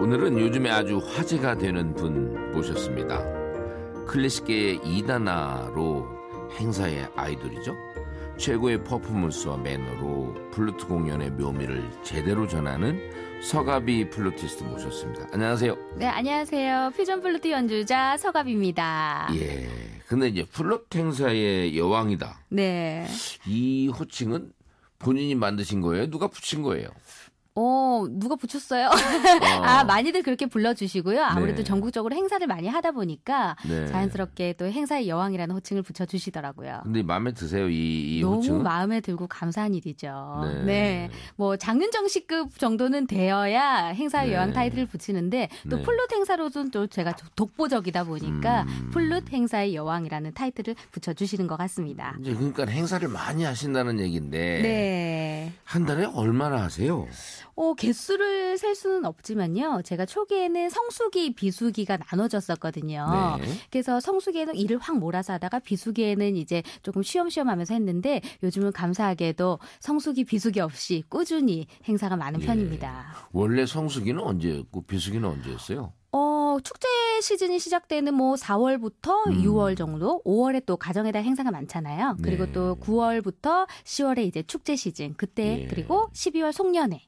오늘은 요즘에 아주 화제가 되는 분 모셨습니다. 클래식계의 이다나로 행사의 아이돌이죠. 최고의 퍼포먼스와 매너로 플루트 공연의 묘미를 제대로 전하는 서가비 플루티스트 모셨습니다. 안녕하세요. 네, 안녕하세요. 퓨전 플루트 연주자 서가비입니다. 예. 근데 이제 플루트 행사의 여왕이다. 네. 이 호칭은 본인이 만드신 거예요? 누가 붙인 거예요? 어, 누가 붙였어요? 아. 아, 많이들 그렇게 불러주시고요. 아무래도 네. 전국적으로 행사를 많이 하다 보니까 네. 자연스럽게 또 행사의 여왕이라는 호칭을 붙여주시더라고요. 근데 마음에 드세요, 이, 이 너무 호칭은? 마음에 들고 감사한 일이죠. 네. 네. 뭐, 장윤정 씨급 정도는 되어야 행사의 네. 여왕 타이틀을 붙이는데 또 네. 플룻 행사로는 또 제가 독보적이다 보니까 음... 플룻 행사의 여왕이라는 타이틀을 붙여주시는 것 같습니다. 이제 그러니까 행사를 많이 하신다는 얘기인데 네. 한 달에 얼마나 하세요? 어, 개수를 셀 수는 없지만요. 제가 초기에는 성수기, 비수기가 나눠졌었거든요. 네. 그래서 성수기에는 일을 확 몰아서 하다가 비수기에는 이제 조금 쉬엄쉬엄 하면서 했는데 요즘은 감사하게도 성수기, 비수기 없이 꾸준히 행사가 많은 예. 편입니다. 원래 성수기는 언제였고 비수기는 언제였어요? 어, 축제 시즌이 시작되는 뭐 4월부터 음. 6월 정도, 5월에 또 가정에 대한 행사가 많잖아요. 그리고 네. 또 9월부터 10월에 이제 축제 시즌, 그때 예. 그리고 12월 송년회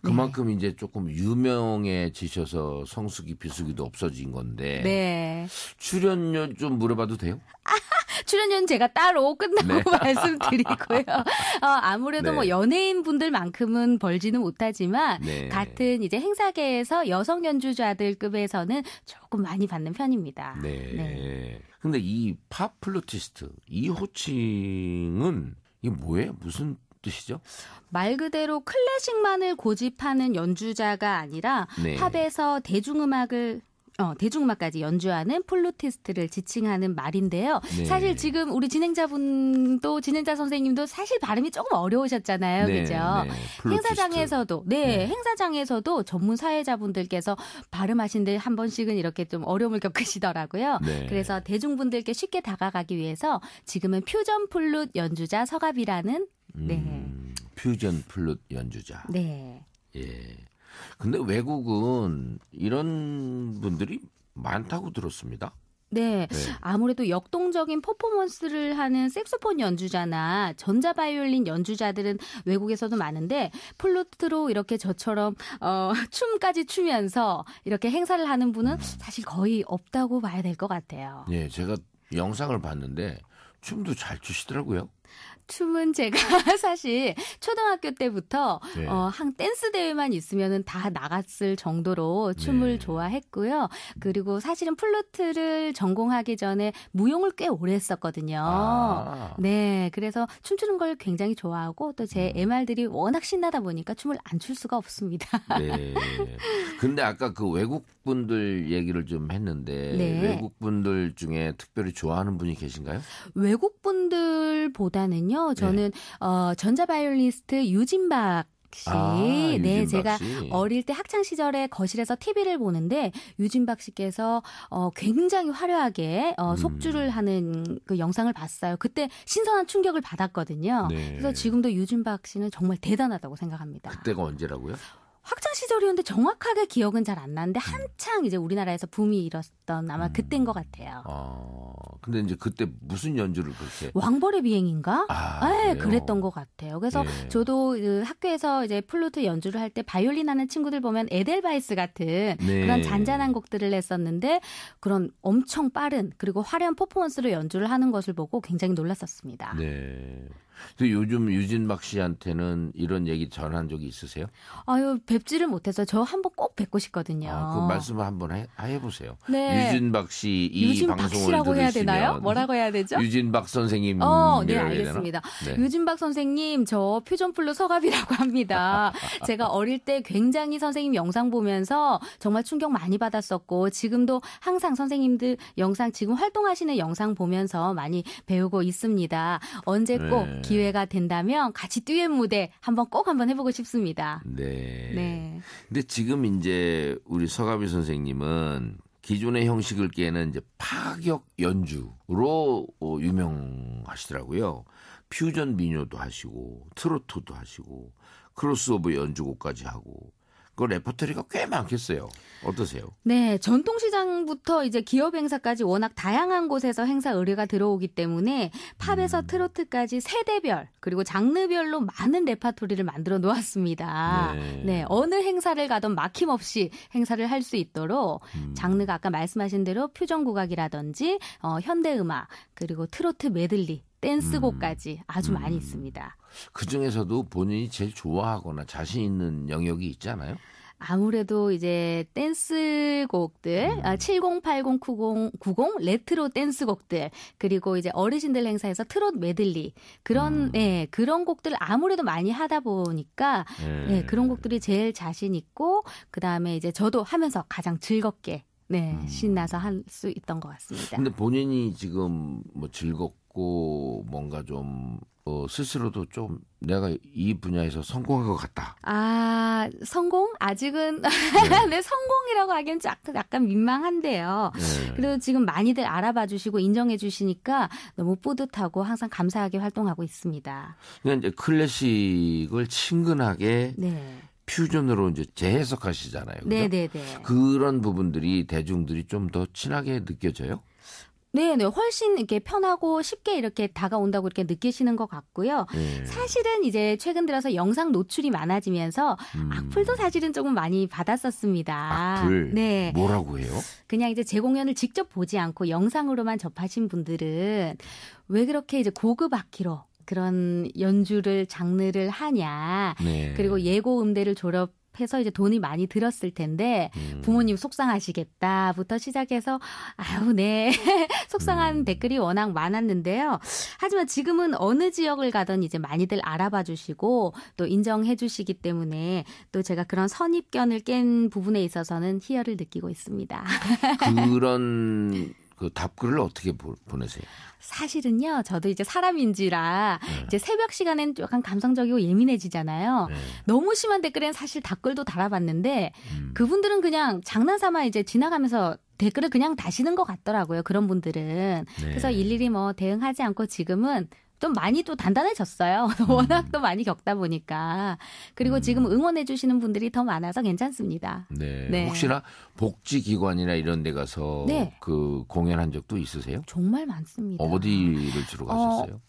네. 그만큼 네. 이제 조금 유명해지셔서 성수기 비수기도 없어진 건데 네. 출연료 좀 물어봐도 돼요? 출연료는 제가 따로 끝나고 네. 말씀드리고요. 어, 아무래도 뭐 네. 뭐 연예인 분들만큼은 벌지는 못하지만 네. 같은 이제 행사계에서 여성 연주자들급에서는 조금 많이 받는 편입니다. 네. 네. 근데 이 팝 플루티스트 이 호칭은 이게 뭐예요? 무슨 뜻이죠? 말 그대로 클래식만을 고집하는 연주자가 아니라 네. 팝에서 대중음악을 어, 대중음악까지 연주하는 플루티스트를 지칭하는 말인데요. 네. 사실 지금 우리 진행자분도 진행자 선생님도 사실 발음이 조금 어려우셨잖아요. 네, 그죠? 네. 행사장에서도 네, 네, 행사장에서도 전문 사회자분들께서 발음하신데 한 번씩은 이렇게 좀 어려움을 겪으시더라고요. 네. 그래서 대중분들께 쉽게 다가가기 위해서 지금은 퓨전 플루트 연주자 서갑이라는 네. 음, 퓨전 플룻 연주자. 네. 예. 근데 외국은 이런 분들이 많다고 들었습니다. 네. 네. 아무래도 역동적인 퍼포먼스를 하는 색소폰 연주자나 전자 바이올린 연주자들은 외국에서도 많은데 플루트로 이렇게 저처럼 어 춤까지 추면서 이렇게 행사를 하는 분은 음. 사실 거의 없다고 봐야 될 것 같아요. 예, 네, 제가 영상을 봤는데 춤도 잘 추시더라고요. 춤은 제가 사실 초등학교 때부터 네. 어, 한 댄스 대회만 있으면은 다 나갔을 정도로 춤을 네. 좋아했고요. 그리고 사실은 플루트를 전공하기 전에 무용을 꽤 오래 했었거든요. 아. 네, 그래서 춤추는 걸 굉장히 좋아하고 또제 음. MR들이 워낙 신나다 보니까 춤을 안 출 수가 없습니다. 네. 근데 아까 그 외국 분들 얘기를 좀 했는데 네. 외국 분들 중에 특별히 좋아하는 분이 계신가요? 외국 분들보다 보다는요, 저는, 네. 어, 전자바이올리스트 유진박 씨. 아, 네, 제가 씨. 어릴 때 학창 시절에 거실에서 TV를 보는데 유진박 씨께서 어 굉장히 화려하게 어 음. 속주를 음. 하는 그 영상을 봤어요. 그때 신선한 충격을 받았거든요. 네. 그래서 지금도 유진박 씨는 정말 대단하다고 생각합니다. 그때가 언제라고요? 학창 시절이었는데 정확하게 기억은 잘 안 나는데 음. 한창 이제 우리나라에서 붐이 일었던 아마 음. 그때인 것 같아요. 아, 근데 이제 그때 무슨 연주를 그렇게 왕벌의 비행인가? 아, 네, 예, 그랬던것 같아요. 그래서 예. 저도 그 학교에서 이제 플루트 연주를 할 때 바이올린 하는 친구들 보면 에델바이스 같은 네. 그런 잔잔한 곡들을 했었는데 그런 엄청 빠른 그리고 화려한 퍼포먼스로 연주를 하는 것을 보고 굉장히 놀랐었습니다. 네. 요즘 유진박 씨한테는 이런 얘기 전한 적이 있으세요? 아유, 뵙지를 못해서 저 한 번 꼭 뵙고 싶거든요. 아, 그 말씀을 한 번 해, 보세요 네. 유진박 씨 이 방송을 들으시면 해야 되나요? 뭐라고 해야 되죠? 유진박 선생님. 어, 네, 알겠습니다. 네. 유진박 선생님, 저표준플루 서갑이라고 합니다. 제가 어릴 때 굉장히 선생님 영상 보면서 정말 충격 많이 받았었고 지금도 항상 선생님들 영상 지금 활동하시는 영상 보면서 많이 배우고 있습니다. 언제 네. 꼭 네. 기회가 된다면 같이 듀엣 무대 한번 꼭 한번 해보고 싶습니다. 네. 네. 근데 지금 이제 우리 서가비 선생님은 기존의 형식을 깨는 이제 파격 연주로 어, 유명하시더라고요. 퓨전 민요도 하시고 트로트도 하시고 크로스오버 연주곡까지 하고 그 레퍼토리가 꽤 많겠어요. 어떠세요? 네, 전통시장부터 이제 기업 행사까지 워낙 다양한 곳에서 행사 의뢰가 들어오기 때문에 팝에서 음. 트로트까지 세대별 그리고 장르별로 많은 레퍼토리를 만들어 놓았습니다. 네. 네 어느 행사를 가든 막힘없이 행사를 할 수 있도록 음. 장르가 아까 말씀하신 대로 표정국악이라든지 어, 현대음악 그리고 트로트 메들리 댄스곡까지 음. 아주 많이 있습니다. 그 중에서도 본인이 제일 좋아하거나 자신 있는 영역이 있잖아요. 아무래도 이제 댄스곡들, 음. 70, 80, 90, 90 레트로 댄스곡들 그리고 이제 어르신들 행사에서 트롯 메들리 그런 음. 예, 그런 곡들 아무래도 많이 하다 보니까 예. 예, 그런 곡들이 제일 자신 있고 그 다음에 이제 저도 하면서 가장 즐겁게 네, 음. 신나서 할 수 있던 것 같습니다. 근데 본인이 지금 뭐 즐겁고 뭔가 좀 어, 스스로도 좀 내가 이 분야에서 성공한 것 같다. 아, 성공? 아직은 네. 네 성공이라고 하기엔 약간, 약간 민망한데요. 네. 그래도 지금 많이들 알아봐 주시고 인정해 주시니까 너무 뿌듯하고 항상 감사하게 활동하고 있습니다. 그냥 그러니까 이제 클래식을 친근하게 네. 퓨전으로 이제 재해석하시잖아요. 네, 네, 네. 그런 부분들이 대중들이 좀 더 친하게 느껴져요? 네, 네. 훨씬 이렇게 편하고 쉽게 이렇게 다가온다고 이렇게 느끼시는 것 같고요. 네. 사실은 이제 최근 들어서 영상 노출이 많아지면서 음. 악플도 사실은 조금 많이 받았었습니다. 악플? 네. 뭐라고 해요? 그냥 이제 재 공연을 직접 보지 않고 영상으로만 접하신 분들은 왜 그렇게 이제 고급 악기로 그런 연주를 장르를 하냐. 네. 그리고 예고 음대를 졸업 해서 이제 돈이 많이 들었을 텐데 음. 부모님 속상하시겠다부터 시작해서 아유 네 속상한 음. 댓글이 워낙 많았는데요. 하지만 지금은 어느 지역을 가든 이제 많이들 알아봐 주시고 또 인정해 주시기 때문에 또 제가 그런 선입견을 깬 부분에 있어서는 희열을 느끼고 있습니다. 그런 그 답글을 어떻게 보, 내세요 사실은요, 저도 이제 사람인지라 네. 이제 새벽 시간엔 약간 감성적이고 예민해지잖아요. 네. 너무 심한 댓글엔 사실 답글도 달아봤는데 음. 그분들은 그냥 장난삼아 이제 지나가면서 댓글을 그냥 다시는 것 같더라고요. 그런 분들은. 네. 그래서 일일이 뭐 대응하지 않고 지금은 좀 많이 또 단단해졌어요. 음. 워낙 또 많이 겪다 보니까. 그리고 음. 지금 응원해주시는 분들이 더 많아서 괜찮습니다. 네. 네. 혹시나 복지기관이나 이런 데 가서 네. 그 공연한 적도 있으세요? 정말 많습니다. 어디를 주로 어, 가셨어요? 어,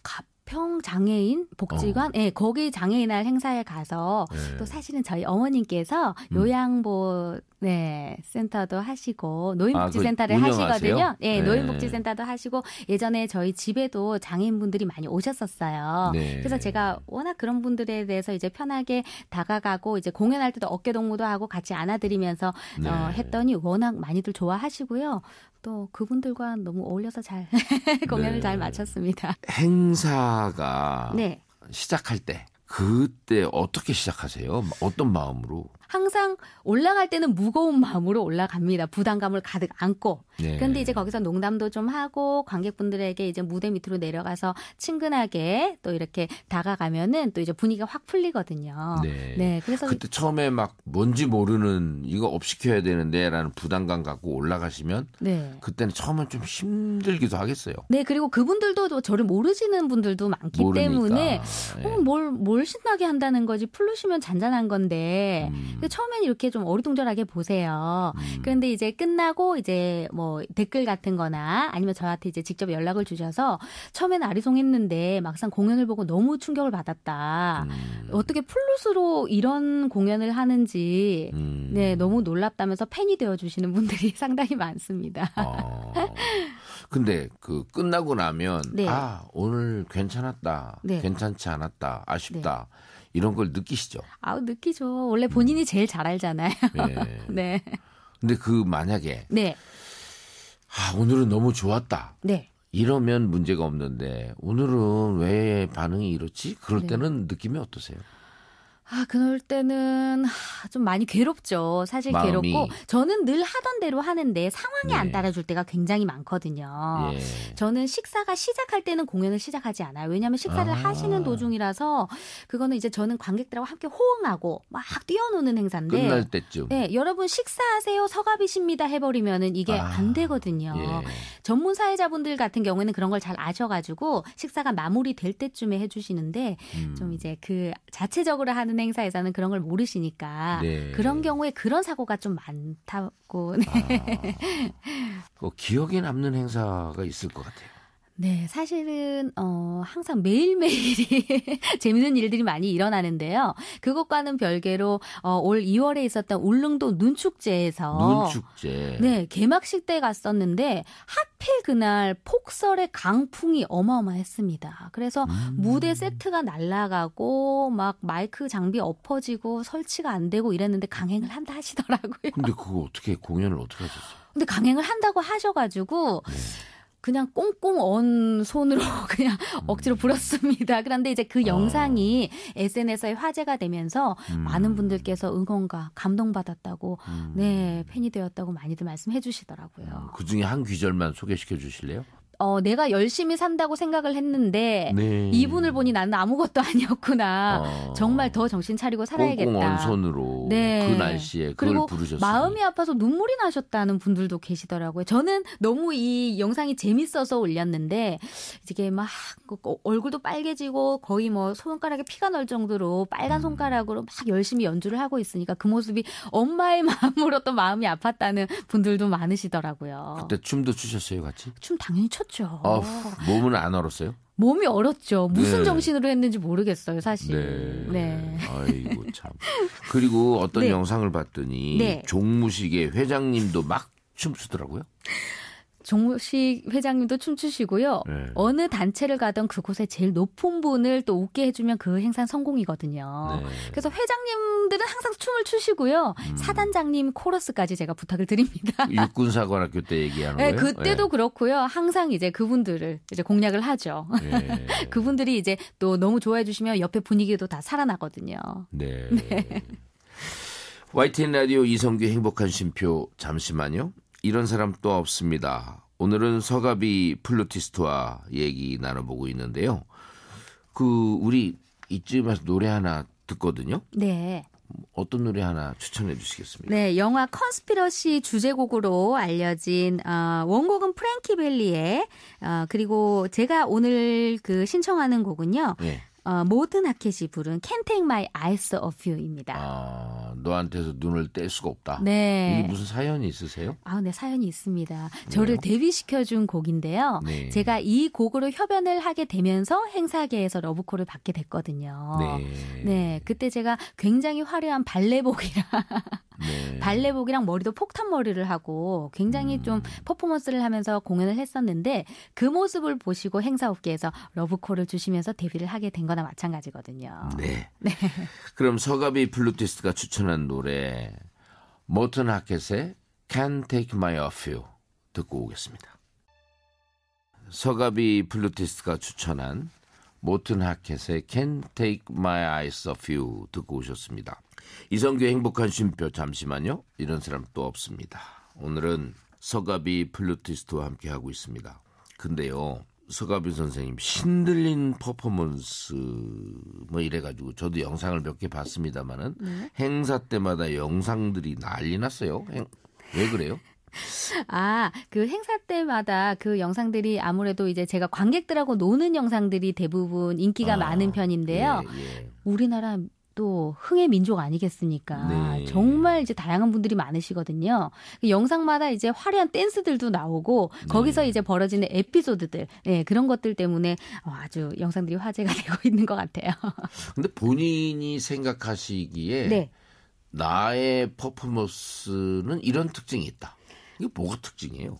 평장애인 복지관 어. 네, 거기 장애인날 행사에 가서 네. 또 사실은 저희 어머님께서 음. 요양보 음. 네 센터도 하시고 노인복지센터를 아, 그 하시거든요. 예, 네, 노인복지센터도 하시고 예전에 저희 집에도 장애인분들이 많이 오셨었어요. 네. 그래서 제가 워낙 그런 분들에 대해서 이제 편하게 다가가고 이제 공연할 때도 어깨 동무도 하고 같이 안아드리면서 어, 네. 했더니 워낙 많이들 좋아하시고요. 또 그분들과 너무 어울려서 잘 공연을 네. 잘 마쳤습니다. 행사가 네. 시작할 때 그때 어떻게 시작하세요? 어떤 마음으로? 항상 올라갈 때는 무거운 마음으로 올라갑니다. 부담감을 가득 안고. 그런데 네. 이제 거기서 농담도 좀 하고 관객분들에게 이제 무대 밑으로 내려가서 친근하게 또 이렇게 다가가면은 또 이제 분위기가 확 풀리거든요. 네. 네 그래서 그때 처음에 막 뭔지 모르는 이거 업 시켜야 되는데라는 부담감 갖고 올라가시면 네. 그때는 처음엔 좀 힘들기도 하겠어요. 네, 그리고 그분들도 저를 모르시는 분들도 많기 모르니까. 때문에 네. 어, 뭘, 뭘 신나게 한다는 거지. 풀르시면 잔잔한 건데. 음. 근 그 처음엔 이렇게 좀 어리둥절하게 보세요. 음. 그런데 이제 끝나고 이제 뭐 댓글 같은 거나 아니면 저한테 이제 직접 연락을 주셔서 처음엔 아리송했는데 막상 공연을 보고 너무 충격을 받았다. 음. 어떻게 플루스로 이런 공연을 하는지 음. 네, 너무 놀랍다면서 팬이 되어 주시는 분들이 상당히 많습니다. 어. 근데 그 끝나고 나면 네. 아, 오늘 괜찮았다. 네. 괜찮지 않았다. 아쉽다. 네. 이런 걸 느끼시죠? 아우 느끼죠. 원래 본인이 음. 제일 잘 알잖아요. 네. 네. 근데 그 만약에 네. 아 오늘은 너무 좋았다. 네. 이러면 문제가 없는데 오늘은 왜 반응이 이렇지? 그럴 네. 때는 느낌이 어떠세요? 아, 그럴 때는 좀 많이 괴롭죠. 사실 마음이. 괴롭고 저는 늘 하던 대로 하는데 상황이 네. 안 따라줄 때가 굉장히 많거든요. 예. 저는 식사가 시작할 때는 공연을 시작하지 않아요. 왜냐하면 식사를 아. 하시는 도중이라서 그거는 이제 저는 관객들하고 함께 호응하고 막 뛰어노는 행사인데 끝날 때쯤. 네, 여러분 식사하세요. 서갑이십니다. 해버리면은 이게 아. 안 되거든요. 예. 전문 사회자분들 같은 경우에는 그런 걸 잘 아셔가지고 식사가 마무리될 때쯤에 해주시는데 음. 좀 이제 그 자체적으로 하는 행사에서는 그런 걸 모르시니까 네. 그런 경우에 그런 사고가 좀 많다고. 네. 아, 뭐 기억에 남는 행사가 있을 것 같아요. 네, 사실은 어 항상 매일매일이 재밌는 일들이 많이 일어나는데요. 그것과는 별개로 어올 2월에 있었던 울릉도 눈축제에서 눈축제. 네, 개막식 때 갔었는데 학 하필 그날 폭설에 강풍이 어마어마했습니다. 그래서 음. 무대 세트가 날아가고 막 마이크 장비 엎어지고 설치가 안 되고 이랬는데 강행을 한다 하시더라고요. 근데 그거 어떻게 공연을 어떻게 하셨어요? 근데 강행을 한다고 하셔가지고 네. 그냥 꽁꽁 언 손으로 그냥 음. 억지로 불었습니다. 그런데 이제 그 어. 영상이 SNS에 화제가 되면서 음. 많은 분들께서 응원과 감동받았다고 음. 네 팬이 되었다고 많이들 말씀해 주시더라고요. 음, 그 중에 한 귀절만 소개시켜 주실래요? 어, 내가 열심히 산다고 생각을 했는데 네. 이분을 보니 나는 아무것도 아니었구나. 아. 정말 더 정신 차리고 살아야겠다. 꽁꽁 손으로 네. 그 날씨에 그걸 부르셨어요. 마음이 아파서 눈물이 나셨다는 분들도 계시더라고요. 저는 너무 이 영상이 재밌어서 올렸는데 이게 막 얼굴도 빨개지고 거의 뭐 손가락에 피가 널 정도로 빨간 음. 손가락으로 막 열심히 연주를 하고 있으니까 그 모습이 엄마의 마음으로 또 마음이 아팠다는 분들도 많으시더라고요. 그때 춤도 추셨어요, 같이? 춤 당연히 췄죠. 얼었죠. 그렇죠. 어, 아, 몸은 안 얼었어요? 몸이 얼었죠. 무슨 네. 정신으로 했는지 모르겠어요, 사실. 네. 네. 아이고 참. 그리고 어떤 네. 영상을 봤더니 네. 종무식의 회장님도 막 춤추더라고요. 정식 회장님도 춤추시고요. 네. 어느 단체를 가던 그곳에 제일 높은 분을 또 웃게 해주면 그 행사 성공이거든요. 네. 그래서 회장님들은 항상 춤을 추시고요. 음. 사단장님 코러스까지 제가 부탁을 드립니다. 육군사관학교 때 얘기하는 네, 거예요? 그때도 네. 그렇고요. 항상 이제 그분들을 이제 공략을 하죠. 네. 그분들이 이제 또 너무 좋아해 주시면 옆에 분위기도 다 살아나거든요. 네. YTN 네. 라디오 이성규 행복한 심표 잠시만요. 이런 사람 또 없습니다. 오늘은 서가비 플루티스트와 얘기 나눠보고 있는데요. 그 우리 이쯤에서 노래 하나 듣거든요. 네. 어떤 노래 하나 추천해 주시겠습니까? 네, 영화 컨스피러시 주제곡으로 알려진 어, 원곡은 프랭키 벨리의 어, 그리고 제가 오늘 그 신청하는 곡은요. 네. 어, 모든 아켓이 부른 Can't Take My Eyes Off You입니다. 아, 너한테서 눈을 뗄 수가 없다. 네. 이게 무슨 사연이 있으세요? 아, 네 사연이 있습니다. 저를 데뷔시켜준 곡인데요. 네. 제가 이 곡으로 협연을 하게 되면서 행사계에서 러브콜을 받게 됐거든요. 네. 네, 그때 제가 굉장히 화려한 발레복이랑 네. 발레복이랑 머리도 폭탄 머리를 하고 굉장히 음. 좀 퍼포먼스를 하면서 공연을 했었는데 그 모습을 보시고 행사업계에서 러브콜을 주시면서 데뷔를 하게 된 거나 마찬가지거든요. 네. 네. 그럼 서가비 블루티스트가 추천한 노래 모튼 하켓의 Can't Take My Off You 듣고 오겠습니다. 서가비 블루티스트가 추천한 모튼 하켓의 Can Take My Eyes Off You 듣고 오셨습니다. 이성규의 행복한 쉼표 잠시만요. 이런 사람 또 없습니다. 오늘은 서가비 플루티스트와 함께하고 있습니다. 근데요. 서가빈 선생님 신들린 퍼포먼스 뭐 이래가지고 저도 영상을 몇 개 봤습니다마는 네? 행사 때마다 영상들이 난리 났어요. 행, 왜 그래요? 아, 그 행사 때마다 그 영상들이 아무래도 이제 제가 관객들하고 노는 영상들이 대부분 인기가 아, 많은 편인데요. 예, 예. 우리나라 또 흥의 민족 아니겠습니까? 네. 정말 이제 다양한 분들이 많으시거든요. 그 영상마다 이제 화려한 댄스들도 나오고 네. 거기서 이제 벌어지는 에피소드들, 네, 그런 것들 때문에 어, 아주 영상들이 화제가 되고 있는 것 같아요. 근데 본인이 생각하시기에 네. 나의 퍼포먼스는 이런 특징이 있다. 이게 뭐가 특징이에요?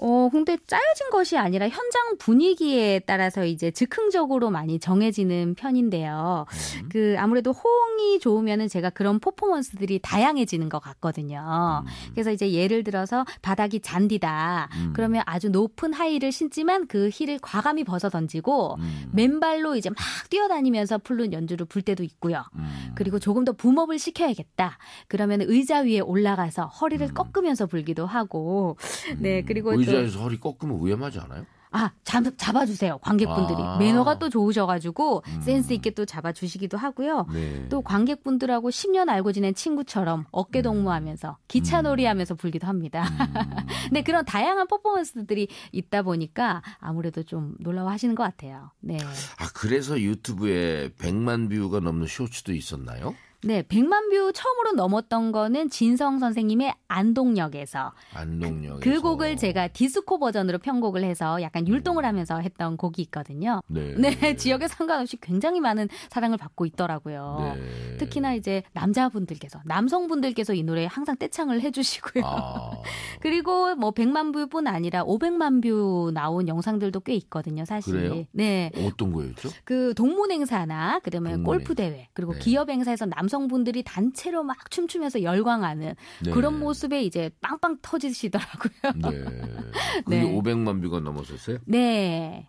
어, 근데 짜여진 것이 아니라 현장 분위기에 따라서 이제 즉흥적으로 많이 정해지는 편인데요. 음. 그 아무래도 호응 취이 좋으면은 제가 그런 퍼포먼스들이 다양해지는 것 같거든요. 음. 그래서 이제 예를 들어서 바닥이 잔디다. 음. 그러면 아주 높은 하이를 신지만 그 힐을 과감히 벗어 던지고 음. 맨발로 이제 막 뛰어다니면서 풀룬 연주를 불 때도 있고요. 음. 그리고 조금 더 붐업을 시켜야겠다. 그러면 의자 위에 올라가서 허리를 음. 꺾으면서 불기도 하고. 네, 음. 그리고 의자에서 또, 허리 꺾으면 위험하지 않아요? 아, 잡, 잡아주세요. 관객분들이. 아. 매너가 또 좋으셔가지고 음. 센스 있게 또 잡아주시기도 하고요. 네. 또 관객분들하고 10년 알고 지낸 친구처럼 어깨 음. 동무하면서 기차놀이 음. 하면서 불기도 합니다. 음. 네, 그런 다양한 퍼포먼스들이 있다 보니까 아무래도 좀 놀라워 하시는 것 같아요. 네. 아, 그래서 유튜브에 100만 뷰가 넘는 쇼츠도 있었나요? 네, 100만 뷰 처음으로 넘었던 거는 진성 선생님의 안동역에서. 안동역에서. 그, 그 곡을 제가 디스코 버전으로 편곡을 해서 약간 율동을 네. 하면서 했던 곡이 있거든요. 네. 네. 지역에 상관없이 굉장히 많은 사랑을 받고 있더라고요. 네. 특히나 이제 남자분들께서, 남성분들께서 이 노래에 항상 떼창을 해주시고요. 아. 그리고 뭐 100만 뷰뿐 아니라 500만 뷰 나온 영상들도 꽤 있거든요, 사실. 그래요? 네. 어떤 거였죠? 그 동문행사나, 그다음에 골프대회, 그리고 네. 기업행사에서 남 남성분들이 단체로 막 춤추면서 열광하는 네. 그런 모습에 이제 빵빵 터지시더라고요. 네. 그게 네. 500만 뷰가 넘었었어요? 네.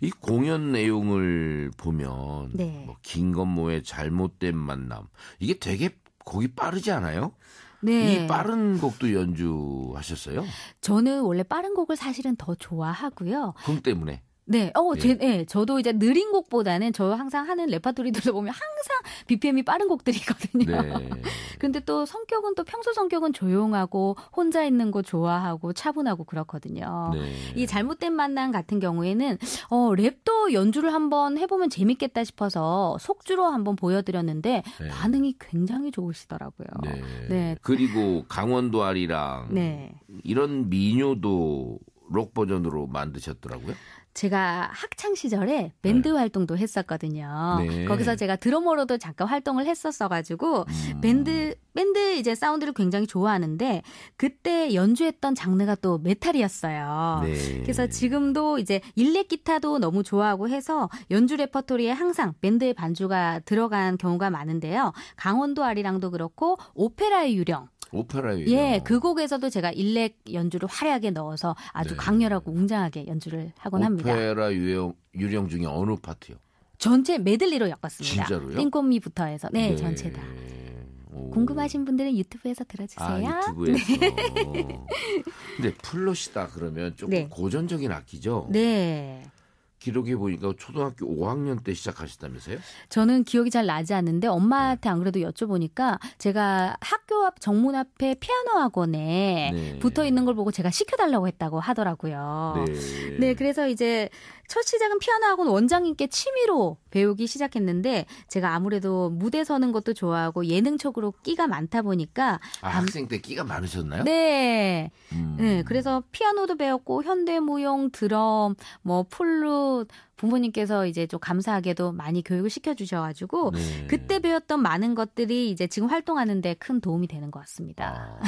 이 공연 내용을 보면 네. 뭐 김건모의 잘못된 만남 이게 되게 곡이 빠르지 않아요? 네. 이 빠른 곡도 연주하셨어요? 저는 원래 빠른 곡을 사실은 더 좋아하고요. 흥 때문에. 네, 어, 예. 제, 네, 저도 이제 느린 곡보다는 저 항상 하는 레파토리들도 보면 항상 BPM이 빠른 곡들이거든요. 네. 근데 또 성격은 또 평소 성격은 조용하고 혼자 있는 거 좋아하고 차분하고 그렇거든요. 네. 이 잘못된 만남 같은 경우에는 어, 랩도 연주를 한번 해보면 재밌겠다 싶어서 속주로 한번 보여드렸는데 네. 반응이 굉장히 좋으시더라고요. 네. 네. 그리고 강원도 아리랑 네. 이런 민요도 록 버전으로 만드셨더라고요. 제가 학창 시절에 밴드 네. 활동도 했었거든요. 네. 거기서 제가 드러머로도 잠깐 활동을 했었어가지고 음. 밴드 밴드 이제 사운드를 굉장히 좋아하는데 그때 연주했던 장르가 또 메탈이었어요. 네. 그래서 지금도 이제 일렉 기타도 너무 좋아하고 해서 연주 레퍼토리에 항상 밴드의 반주가 들어간 경우가 많은데요. 강원도 아리랑도 그렇고 오페라의 유령 오페라 위에. 예, 그 곡에서도 제가 일렉 연주를 화려하게 넣어서 아주 네. 강렬하고 웅장하게 연주를 하곤 합니다. 오페라 유형, 유령 중에 어느 파트요? 전체 메들리로 엮었습니다. 진짜로요? 띵꼬미부터 해서 네, 네. 전체 다. 오. 궁금하신 분들은 유튜브에서 들어주세요. 아, 유튜브에서. 네. 근데 플롯이다 그러면 조금 네. 고전적인 악기죠? 네. 기록해 보니까 초등학교 5학년 때 시작하셨다면서요? 저는 기억이 잘 나지 않는데 엄마한테 안 그래도 여쭤보니까 제가 학교 앞 정문 앞에 피아노 학원에 네. 붙어 있는 걸 보고 제가 시켜달라고 했다고 하더라고요. 네. 네, 그래서 이제 첫 시작은 피아노 학원 원장님께 취미로 배우기 시작했는데 제가 아무래도 무대 서는 것도 좋아하고 예능쪽으로 끼가 많다 보니까 아, 감... 학생 때 끼가 많으셨나요? 네. 음. 네. 그래서 피아노도 배웠고 현대 무용, 드럼, 뭐 플룻 부모님께서 이제 좀 감사하게도 많이 교육을 시켜 주셔 가지고 네. 그때 배웠던 많은 것들이 이제 지금 활동하는 데 큰 도움이 되는 것 같습니다. 아.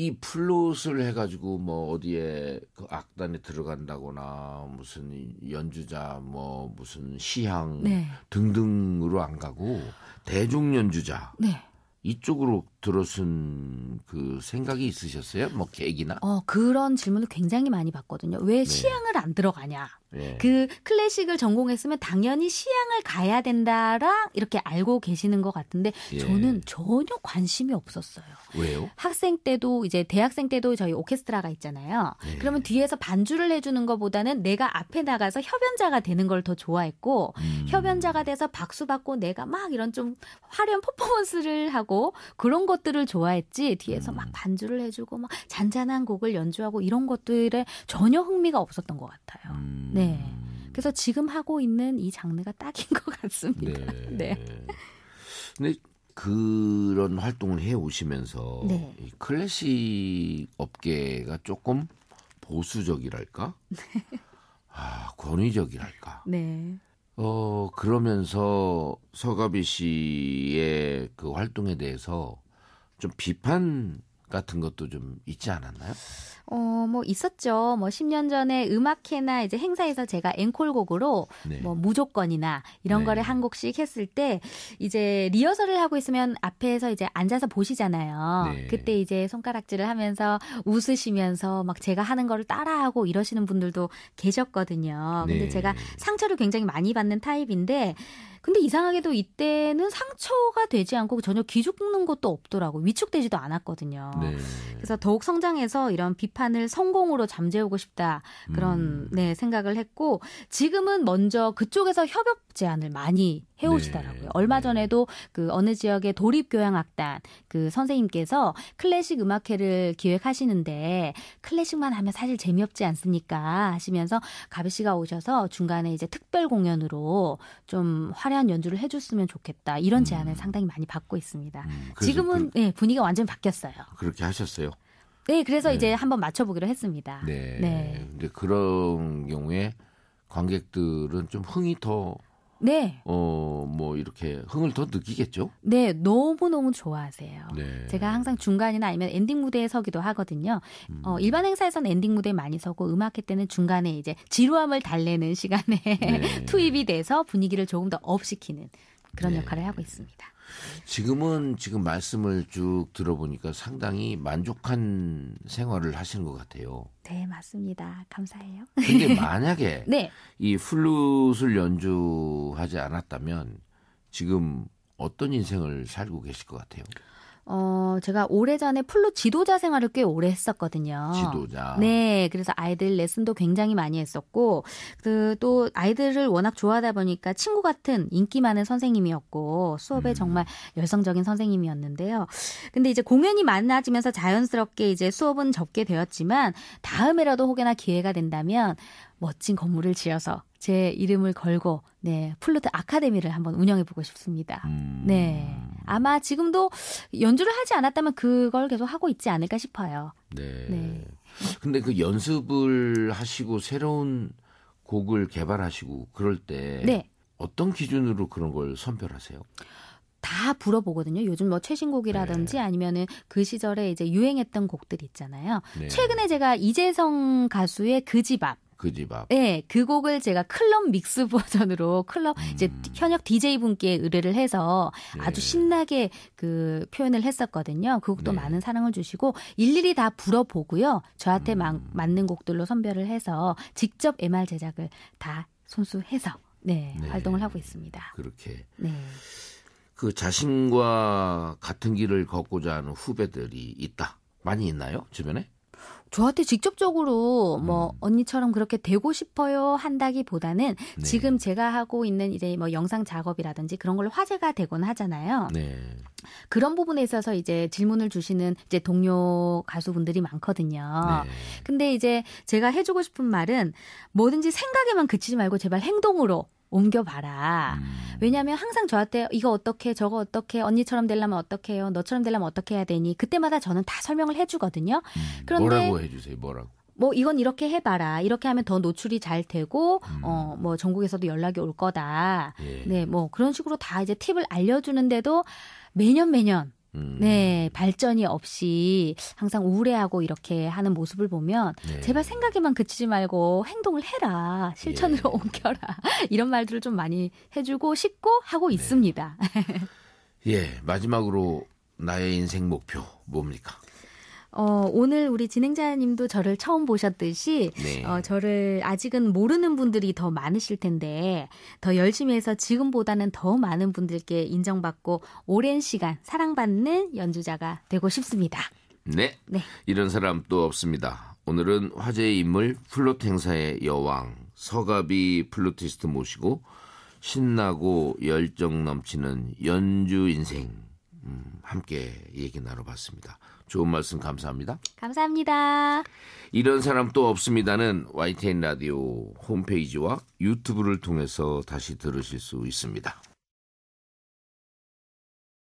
이 플롯을 해가지고 뭐 어디에 그 악단에 들어간다거나 무슨 연주자 뭐 무슨 시향 네. 등등으로 안 가고 대중 연주자 네. 이쪽으로 들어선 그 생각이 있으셨어요? 뭐 계획이나? 어, 그런 질문을 굉장히 많이 받거든요. 왜 네. 시향을 안 들어가냐? 네. 그 클래식을 전공했으면 당연히 시향을 가야 된다랑 이렇게 알고 계시는 것 같은데 예. 저는 전혀 관심이 없었어요. 왜요? 학생 때도 이제 대학생 때도 저희 오케스트라가 있잖아요. 예. 그러면 뒤에서 반주를 해주는 것보다는 내가 앞에 나가서 협연자가 되는 걸 더 좋아했고 음. 협연자가 돼서 박수 받고 내가 막 이런 좀 화려한 퍼포먼스를 하고 그런 것들을 좋아했지 뒤에서 막 음. 반주를 해주고 막 잔잔한 곡을 연주하고 이런 것들에 전혀 흥미가 없었던 것 같아요. 음. 네. 그래서 지금 하고 있는 이 장르가 딱인 것 같습니다. 네. 네. 근데 그런 활동을 해 오시면서 네. 클래식 업계가 조금 보수적이랄까? 네. 아, 권위적이랄까? 네. 어, 그러면서 서가비 씨의 그 활동에 대해서 좀 비판 같은 것도 좀 있지 않았나요? 어, 뭐 있었죠. 뭐 10년 전에 음악회나 이제 행사에서 제가 앵콜곡으로 네. 뭐 무조건이나 이런 네. 거를 한 곡씩 했을 때 이제 리허설을 하고 있으면 앞에서 이제 앉아서 보시잖아요. 네. 그때 이제 손가락질을 하면서 웃으시면서 막 제가 하는 거를 따라하고 이러시는 분들도 계셨거든요. 근데 네. 제가 상처를 굉장히 많이 받는 타입인데 근데 이상하게도 이때는 상처가 되지 않고 전혀 기죽는 것도 없더라고 위축되지도 않았거든요. 네. 그래서 더욱 성장해서 이런 비판을 성공으로 잠재우고 싶다 그런 음. 네 생각을 했고 지금은 먼저 그쪽에서 협업 제안을 많이 해오시더라고요. 네. 얼마 전에도 그 어느 지역의 도립교향악단 그 선생님께서 클래식 음악회를 기획하시는데 클래식만 하면 사실 재미없지 않습니까? 하시면서 가비 씨가 오셔서 중간에 이제 특별 공연으로 좀 화려한 연주를 해줬으면 좋겠다 이런 제안을 음. 상당히 많이 받고 있습니다. 음, 지금은 그, 네, 분위기가 완전히 바뀌었어요. 그렇게 하셨어요. 네, 그래서 네. 이제 한번 맞춰보기로 했습니다. 네. 네. 근데 그런 경우에 관객들은 좀 흥이 더 네. 어, 뭐 이렇게 흥을 더 느끼겠죠? 네, 너무너무 좋아하세요. 네. 제가 항상 중간이나 아니면 엔딩 무대에 서기도 하거든요. 음. 어, 일반 행사에선 엔딩 무대에 많이 서고 음악회 때는 중간에 이제 지루함을 달래는 시간에 네. 투입이 돼서 분위기를 조금 더 업시키는 그런 네. 역할을 하고 있습니다. 지금은 지금 말씀을 쭉 들어보니까 상당히 만족한 생활을 하시는 것 같아요. 네, 맞습니다. 감사해요. 근데 만약에 네. 이 플룻을 연주하지 않았다면 지금 어떤 인생을 살고 계실 것 같아요? 어, 제가 오래전에 풀로 지도자 생활을 꽤 오래 했었거든요. 지도자. 네. 그래서 아이들 레슨도 굉장히 많이 했었고, 그, 또 아이들을 워낙 좋아하다 보니까 친구 같은 인기 많은 선생님이었고, 수업에 음. 정말 열성적인 선생님이었는데요. 근데 이제 공연이 많아지면서 자연스럽게 이제 수업은 접게 되었지만, 다음에라도 혹여나 기회가 된다면, 멋진 건물을 지어서 제 이름을 걸고 네 플루트 아카데미를 한번 운영해 보고 싶습니다. 음. 네 아마 지금도 연주를 하지 않았다면 그걸 계속 하고 있지 않을까 싶어요. 네. 네. 근데 그 연습을 하시고 새로운 곡을 개발하시고 그럴 때 네. 어떤 기준으로 그런 걸 선별하세요? 다 불어보거든요. 요즘 뭐 최신곡이라든지 네. 아니면은 그 시절에 이제 유행했던 곡들 있잖아요. 네. 최근에 제가 이재성 가수의 그집앞 그집 앞. 네, 그 곡을 제가 클럽 믹스 버전으로 클럽 음. 이제 현역 DJ 분께 의뢰를 해서 아주 예. 신나게 그 표현을 했었거든요. 그 곡도 네. 많은 사랑을 주시고 일일이 다 불어보고요. 저한테 음. 맞는 곡들로 선별을 해서 직접 MR 제작을 다 손수해서 네, 네. 활동을 하고 있습니다. 그렇게. 네. 그 자신과 같은 길을 걷고자 하는 후배들이 있다. 많이 있나요? 주변에? 저한테 직접적으로 뭐 음. 언니처럼 그렇게 되고 싶어요 한다기보다는 네. 지금 제가 하고 있는 이제 뭐 영상 작업이라든지 그런 걸로 화제가 되곤 하잖아요. 네. 그런 부분에 있어서 이제 질문을 주시는 이제 동료 가수분들이 많거든요. 네. 근데 이제 제가 해주고 싶은 말은 뭐든지 생각에만 그치지 말고 제발 행동으로 옮겨봐라. 음. 왜냐하면 항상 저한테 이거 어떻게 저거 어떻게 언니처럼 되려면 어떻게 해요? 너처럼 되려면 어떻게 해야 되니? 그때마다 저는 다 설명을 해주거든요. 음. 그런데 뭐라고 해주세요. 뭐라고? 뭐 이건 이렇게 해봐라. 이렇게 하면 더 노출이 잘 되고 음. 어뭐 전국에서도 연락이 올 거다. 예. 네뭐 그런 식으로 다 이제 팁을 알려주는데도 매년 매년 음. 네, 발전이 없이 항상 우울해하고 이렇게 하는 모습을 보면 네. 제발 생각에만 그치지 말고 행동을 해라. 실천으로 예. 옮겨라. 이런 말들을 좀 많이 해주고 싶고 하고 네. 있습니다. 예, 마지막으로 나의 인생 목표 뭡니까? 어, 오늘 우리 진행자님도 저를 처음 보셨듯이 네. 어, 저를 아직은 모르는 분들이 더 많으실 텐데 더 열심히 해서 지금보다는 더 많은 분들께 인정받고 오랜 시간 사랑받는 연주자가 되고 싶습니다. 네. 네. 이런 사람 또 없습니다. 오늘은 화제의 인물 플루트 행사의 여왕 서가비 플루티스트 모시고 신나고 열정 넘치는 연주 인생 음, 함께 얘기 나눠봤습니다. 좋은 말씀 감사합니다. 감사합니다. 이런 사람 또 없습니다는 YTN 라디오 홈페이지와 유튜브를 통해서 다시 들으실 수 있습니다.